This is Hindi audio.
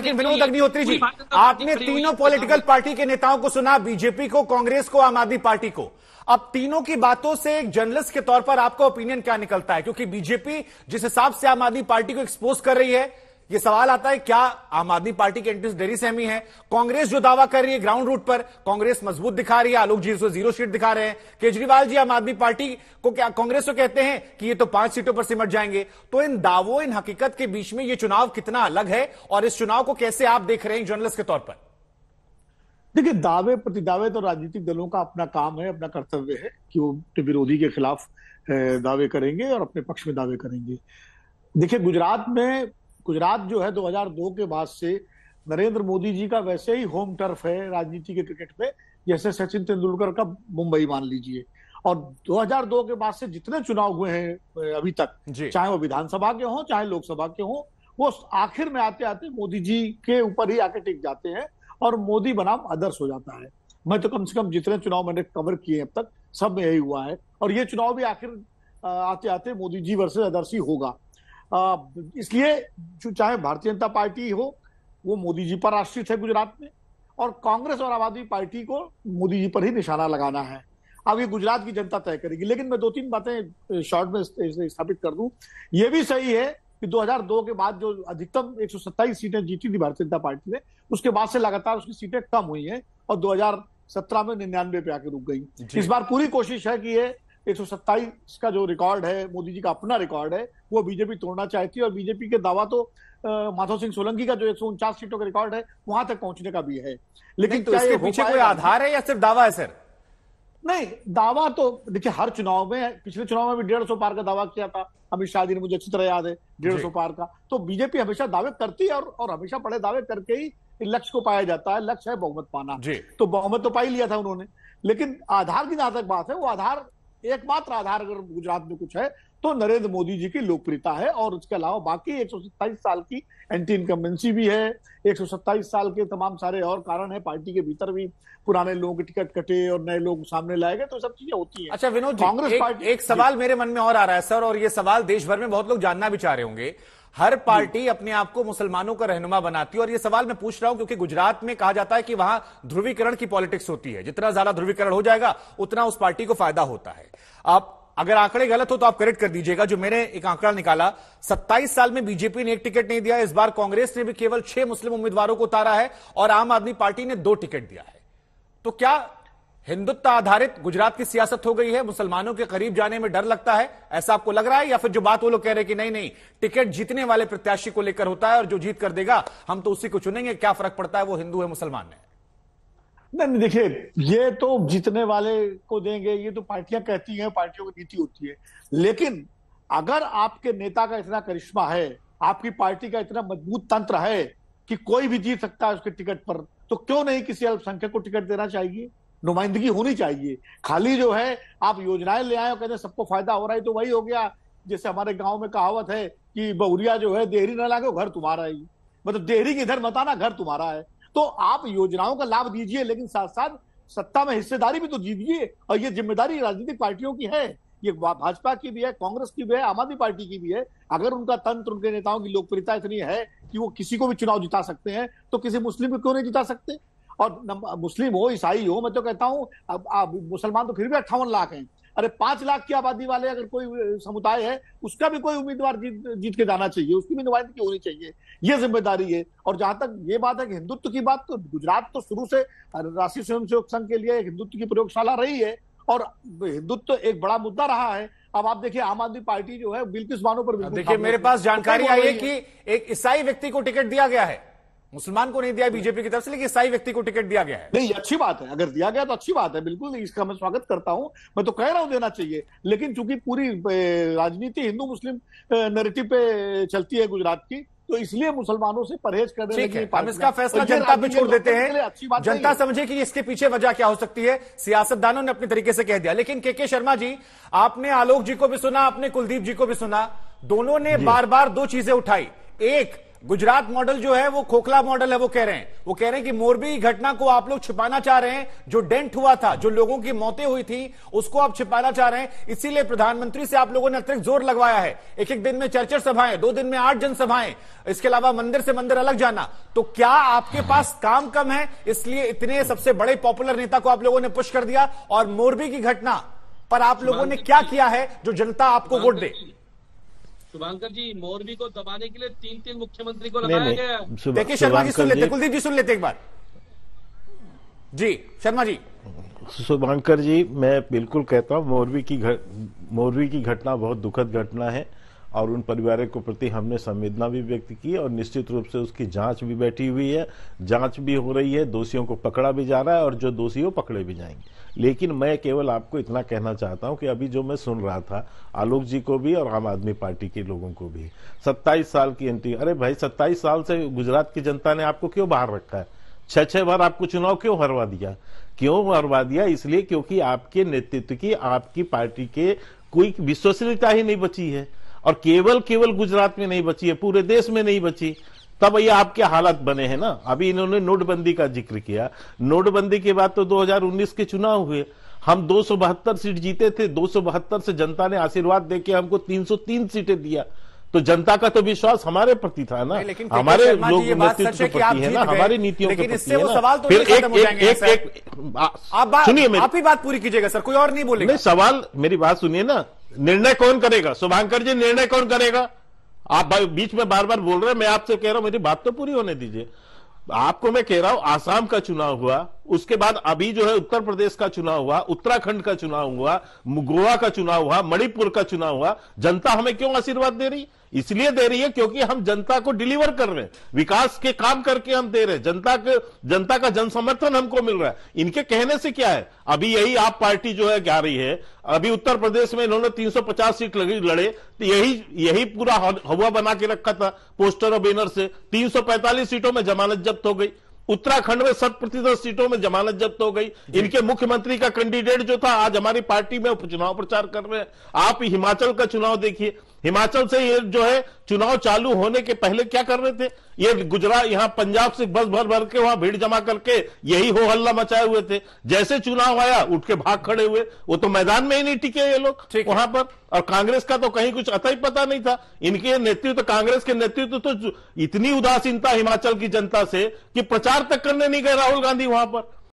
लेकिन विनोद अग्निहोत्री जी आपने तीनों पॉलिटिकल पार्टी के नेताओं को सुना बीजेपी को कांग्रेस को आम आदमी पार्टी को अब तीनों की बातों से एक जर्नलिस्ट के तौर पर आपका ओपिनियन क्या निकलता है क्योंकि बीजेपी जिस हिसाब से आम आदमी पार्टी को एक्सपोज कर रही है ये सवाल आता है क्या आम आदमी पार्टी के इंटरेस्ट डेरी सहमी है कांग्रेस जो दावा कर रही है ग्राउंड रूट पर कांग्रेस मजबूत दिखा रही है आलोक जी जीरो सीट दिखा रहे हैं केजरीवाल जी आम आदमी पार्टी को क्या कांग्रेस को कहते हैं कि ये तो पांच सीटों पर सिमट जाएंगे तो इन दावों इन हकीकत के बीच में ये चुनाव कितना अलग है और इस चुनाव को कैसे आप देख रहे हैं जर्नलिस्ट के तौर पर देखिए दावे प्रति दावे तो राजनीतिक दलों का अपना काम है अपना कर्तव्य है कि वो विरोधी के खिलाफ दावे करेंगे और अपने पक्ष में दावे करेंगे देखिए गुजरात में गुजरात जो है 2002 के बाद से नरेंद्र मोदी जी का वैसे ही होम टर्फ है राजनीति के क्रिकेट में जैसे सचिन तेंदुलकर का मुंबई मान लीजिए और 2002 के बाद से जितने चुनाव हुए हैं अभी तक चाहे वो विधानसभा के हों चाहे लोकसभा के हों वो आखिर में आते आते मोदी जी के ऊपर ही आके टिक जाते हैं और मोदी बनाम आदर्श हो जाता है मैं तो कम से कम जितने चुनाव मैंने कवर किए अब तक सब में यही हुआ है और ये चुनाव भी आखिर आते आते मोदी जी वर्सेज आदर्श ही होगा इसलिए चाहे भारतीय जनता पार्टी हो वो मोदी जी पर आश्रित है गुजरात में और कांग्रेस और आम आदमी पार्टी को मोदी जी पर ही निशाना लगाना है अब ये गुजरात की जनता तय करेगी लेकिन मैं दो तीन बातें शॉर्ट में स्थापित कर दूं ये भी सही है कि 2002 के बाद जो अधिकतम एक सीटें जीती थी भारतीय जनता पार्टी ने उसके बाद से लगातार उसकी सीटें कम हुई हैं और 2017 में निन्यानवे पे आके रुक गई इस बार पूरी कोशिश है कि ये एक का जो रिकॉर्ड है मोदी जी का अपना रिकॉर्ड है वो बीजेपी तोड़ना चाहती है और बीजेपी के दावा तो माधव सिंह सोलंकी का जो एक सीटों का रिकॉर्ड है वहां तक पहुंचने का भी है लेकिन तो इसके पीछे कोई आधार है या सिर्फ दावा है सर नहीं दावा तो देखिए हर चुनाव में पिछले चुनाव में भी डेढ़ सौ पार का दावा किया था अमित शाह जी ने मुझे अच्छी तरह याद है डेढ़ सौ पार का तो बीजेपी हमेशा दावे करती है और, और हमेशा बड़े दावे करके ही लक्ष्य को पाया जाता है लक्ष्य है बहुमत पाना तो बहुमत तो पाई लिया था उन्होंने लेकिन आधार की जहां तक बात है वो आधार एकमात्र आधार अगर गुजरात में कुछ है तो नरेंद्र मोदी जी की लोकप्रियता है और उसके अलावा बाकी एक साल की एंटी इनकम्बेंसी भी है एक साल के तमाम सारे और कारण है पार्टी के भीतर भी पुराने लोगों के टिकट कटे और नए लोग सामने लाए गए तो सब चीजें होती है अच्छा विनोद कांग्रेस पार्टी एक सवाल मेरे मन में और आ रहा है सर और ये सवाल देश भर में बहुत लोग जानना भी चाह रहे होंगे हर पार्टी अपने आप को मुसलमानों का रहनुमा बनाती है और ये सवाल मैं पूछ रहा हूं क्योंकि गुजरात में कहा जाता है कि वहां ध्रुवीकरण की पॉलिटिक्स होती है जितना ज्यादा ध्रुवीकरण हो जाएगा उतना उस पार्टी को फायदा होता है आप अगर आंकड़े गलत हो तो आप करेक्ट कर दीजिएगा जो मैंने एक आंकड़ा निकाला 27 साल में बीजेपी ने एक टिकट नहीं दिया इस बार कांग्रेस ने भी केवल छह मुस्लिम उम्मीदवारों को उतारा है और आम आदमी पार्टी ने दो टिकट दिया है तो क्या हिंदुत्व आधारित गुजरात की सियासत हो गई है मुसलमानों के करीब जाने में डर लगता है ऐसा आपको लग रहा है या फिर जो बात वो लोग कह रहे कि नहीं नहीं टिकट जीतने वाले प्रत्याशी को लेकर होता है और जो जीत कर देगा हम तो उसी को चुनेंगे क्या फर्क पड़ता है वो हिंदू है मुसलमान है नहीं देखिए ये तो जीतने वाले को देंगे ये तो पार्टियां कहती हैं पार्टियों की नीति होती है लेकिन अगर आपके नेता का इतना करिश्मा है आपकी पार्टी का इतना मजबूत तंत्र है कि कोई भी जीत सकता है उसके टिकट पर तो क्यों नहीं किसी अल्पसंख्यक को टिकट देना चाहिए नुमाइंदगी होनी चाहिए खाली जो है आप योजनाएं ले आए और कहते सबको फायदा हो रहा है तो वही हो गया जैसे हमारे गांव में कहावत है कि बहुरिया जो है देहरी न लागे घर तुम्हारा ही मतलब देहरी के इधर मताना घर तुम्हारा है तो आप योजनाओं का लाभ दीजिए लेकिन साथ साथ सत्ता में हिस्सेदारी भी तो दीजिए और ये जिम्मेदारी राजनीतिक पार्टियों की है ये भाजपा की भी है कांग्रेस की भी है आम आदमी पार्टी की भी है अगर उनका तंत्र उनके नेताओं की लोकप्रियता इतनी है कि वो किसी को भी चुनाव जिता सकते हैं तो किसी मुस्लिम को क्यों नहीं जिता सकते और मुस्लिम हो ईसाई हो मैं तो कहता हूँ अब आप मुसलमान तो फिर भी अट्ठावन लाख हैं अरे पांच लाख की आबादी वाले अगर कोई समुदाय है उसका भी कोई उम्मीदवार जीत जीत के जाना चाहिए उसकी भी नुमाइंदगी होनी चाहिए ये जिम्मेदारी है और जहां तक ये बात है कि हिंदुत्व की बात तो गुजरात तो शुरू से राष्ट्रीय स्वयंसेवक संघ के लिए हिंदुत्व की प्रयोगशाला रही है और हिंदुत्व तो एक बड़ा मुद्दा रहा है अब आप देखिए आम आदमी पार्टी जो है बिल्कुल पर देखिए मेरे पास तो जानकारी आई है कि एक ईसाई व्यक्ति को टिकट दिया गया है मुसलमान को नहीं दिया बीजेपी की तरफ से लेकिन ईसाई व्यक्ति को टिकट दिया गया है नहीं अच्छी बात है अगर दिया गया तो अच्छी बात है बिल्कुल इसका मैं स्वागत करता हूं मैं तो कह रहा हूं देना चाहिए लेकिन चूंकि पूरी राजनीति हिंदू मुस्लिम नरेटिव पे चलती है गुजरात की तो इसलिए मुसलमानों से परहेज करने ठीक है हम इसका फैसला तो जनता पे छोड़ देते हैं जनता समझे कि इसके पीछे वजह क्या हो सकती है सियासतदानों ने अपने तरीके से कह दिया लेकिन के के शर्मा जी आपने आलोक जी को भी सुना आपने कुलदीप जी को भी सुना दोनों ने बार बार दो चीजें उठाई एक गुजरात मॉडल जो है वो खोखला मॉडल है वो कह रहे हैं वो कह रहे हैं कि मोरबी घटना को आप लोग छिपाना चाह रहे हैं जो डेंट हुआ था जो लोगों की मौतें हुई थी उसको आप छिपाना चाह रहे हैं इसीलिए प्रधानमंत्री से आप लोगों ने अतिरिक्त जोर लगवाया है एक एक दिन में चर्चर सभाएं दो दिन में आठ जनसभाएं इसके अलावा मंदिर से मंदिर अलग जाना तो क्या आपके पास काम कम है इसलिए इतने सबसे बड़े पॉपुलर नेता को आप लोगों ने पुष्ट कर दिया और मोरबी की घटना पर आप लोगों ने क्या किया है जो जनता आपको वोट दे शुभांकर जी मोरबी को दबाने के लिए तीन तीन मुख्यमंत्री को लगाया गया देखिए शर्मा जी सुन लेते कुलदीप जी सुन लेते एक बार जी शर्मा जी शुभांकर जी मैं बिल्कुल कहता हूँ मोरबी की घट मोरबी की घटना बहुत दुखद घटना है और उन परिवारों के प्रति हमने संवेदना भी व्यक्त की और निश्चित रूप से उसकी जांच भी बैठी हुई है जांच भी हो रही है दोषियों को पकड़ा भी जा रहा है और जो दोषी हो पकड़े भी जाएंगे लेकिन मैं केवल आपको इतना कहना चाहता हूं कि अभी जो मैं सुन रहा था आलोक जी को भी और आम आदमी पार्टी के लोगों को भी सत्ताईस साल की एंट्री अरे भाई सत्ताईस साल से गुजरात की जनता ने आपको क्यों बाहर रखा है छह छह बार आपको चुनाव क्यों हरवा दिया क्यों हरवा दिया इसलिए क्योंकि आपके नेतृत्व की आपकी पार्टी के कोई विश्वसनीयता ही नहीं बची है और केवल केवल गुजरात में नहीं बची है पूरे देश में नहीं बची तब ये आपके हालात बने हैं ना अभी इन्होंने नोटबंदी का जिक्र किया नोटबंदी के बाद तो 2019 के चुनाव हुए हम दो सीट जीते थे दो से जनता ने आशीर्वाद देके हमको 303 सीटें दिया तो जनता का तो विश्वास हमारे प्रति था ना हमारे लोग नेतृत्व प्रति है ना हमारी नीतियों के प्रति है तो फिर एक सुनिए आप ही बात पूरी कीजिएगा सर कोई और नहीं बोले सवाल मेरी बात सुनिए ना निर्णय कौन करेगा शुभांकर जी निर्णय कौन करेगा आप बीच में बार बार बोल रहे हैं मैं आपसे कह रहा हूं मेरी बात तो पूरी होने दीजिए आपको मैं कह रहा हूं आसाम का चुनाव हुआ उसके बाद अभी जो है उत्तर प्रदेश का चुनाव हुआ उत्तराखंड का चुनाव हुआ गोवा का चुनाव हुआ मणिपुर का चुनाव हुआ जनता हमें क्यों आशीर्वाद दे रही इसलिए दे रही है क्योंकि हम जनता को डिलीवर कर रहे हैं विकास के काम करके हम दे रहे हैं जनता के जनता का जन समर्थन हमको मिल रहा है इनके कहने से क्या है अभी यही आप पार्टी जो है क्या रही है अभी उत्तर प्रदेश में इन्होंने 350 सीट लड़े तो यही यही पूरा हवा बना के रखा था पोस्टर और बैनर से 345 सीटों में जमानत जब्त हो गई उत्तराखंड में शत प्रतिशत सीटों में जमानत जब्त हो गई इनके मुख्यमंत्री का कैंडिडेट जो था आज हमारी पार्टी में उपचुनाव प्रचार कर रहे हैं आप हिमाचल का चुनाव देखिए हिमाचल से ये जो है चुनाव चालू होने के पहले क्या कर रहे थे ये गुजरात यहाँ पंजाब से बस भर भर के वहां भीड़ जमा करके यही हो हल्ला मचाए हुए थे जैसे चुनाव आया उठ के भाग खड़े हुए वो तो मैदान में ही नहीं टिके ये लोग वहां पर और कांग्रेस का तो कहीं कुछ अतः ही पता नहीं था इनके नेतृत्व तो कांग्रेस के नेतृत्व तो इतनी उदासीनता हिमाचल की जनता से कि प्रचार तक करने नहीं गए राहुल गांधी वहां पर